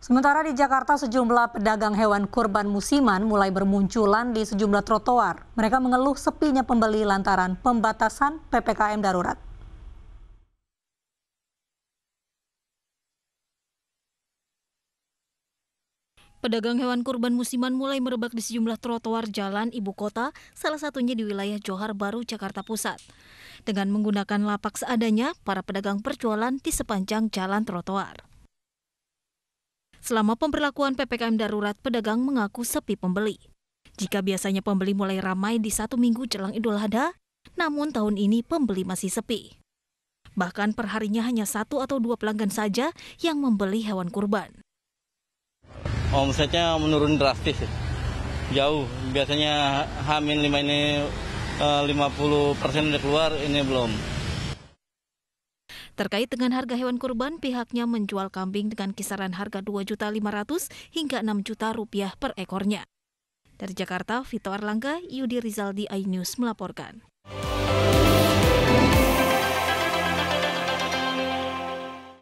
Sementara di Jakarta sejumlah pedagang hewan kurban musiman mulai bermunculan di sejumlah trotoar. Mereka mengeluh sepinya pembeli lantaran pembatasan PPKM darurat. Pedagang hewan kurban musiman mulai merebak di sejumlah trotoar jalan ibu kota, salah satunya di wilayah Johar Baru, Jakarta Pusat. Dengan menggunakan lapak seadanya, para pedagang perjualan di sepanjang jalan trotoar. Selama pemberlakuan PPKM darurat, pedagang mengaku sepi pembeli. Jika biasanya pembeli mulai ramai di satu minggu jelang Idul Adha, namun tahun ini pembeli masih sepi. Bahkan perharinya hanya satu atau dua pelanggan saja yang membeli hewan kurban. Omsetnya menurun drastis, jauh. Biasanya Hamin lima ini 50 persen udah keluar, ini belum. Terkait dengan harga hewan kurban, pihaknya menjual kambing dengan kisaran harga Rp2.500 hingga Rp6 juta rupiah per ekornya. Dari Jakarta, Vito Arlangga, Yudi Rizaldi, iNews melaporkan.